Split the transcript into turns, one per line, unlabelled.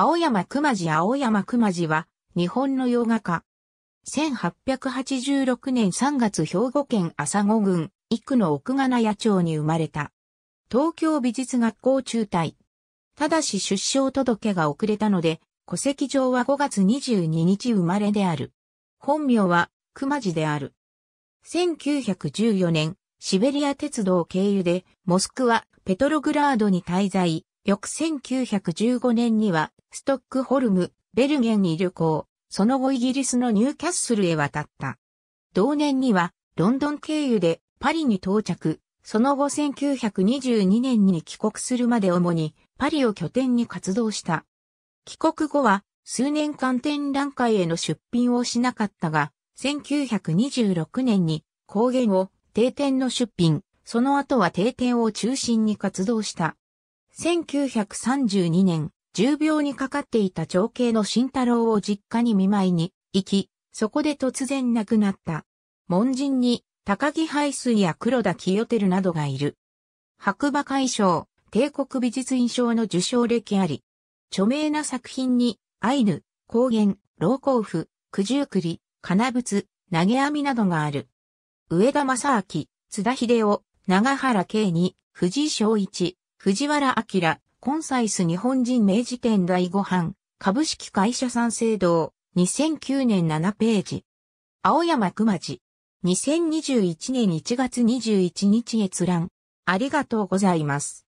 青山
熊治青山熊治は、日本の洋画家。1886年3月兵庫県朝子郡、幾の奥金谷町に生まれた。東京美術学校中退。ただし出生届が遅れたので、戸籍上は5月22日生まれである。本名は、熊治である。1914年、シベリア鉄道経由で、モスクワ、ペトログラードに滞在。翌1915年には、ストックホルム、ベルゲンに旅行、その後イギリスのニューキャッスルへ渡った。同年には、ロンドン経由でパリに到着、その後1922年に帰国するまで主にパリを拠点に活動した。帰国後は数年間展覧会への出品をしなかったが、1926年に公言を定点の出品、その後は定点を中心に活動した。1932年、重病にかかっていた長兄の慎太郎を実家に見舞いに行き、そこで突然亡くなった。門人に高木排水や黒田清照などがいる。白馬会賞、帝国美術院賞の受賞歴あり。著名な作品に、アイヌ、高原、老甲府、九十九里、金仏、投げ網などがある。上田正明、津田秀夫、長原慶二、藤井昭一、藤原明、コンサイス日本人明治店第5版、株式会社三省堂、2009年7ページ。青山熊地。2021年1月21日閲覧。ありがとうご
ざいます。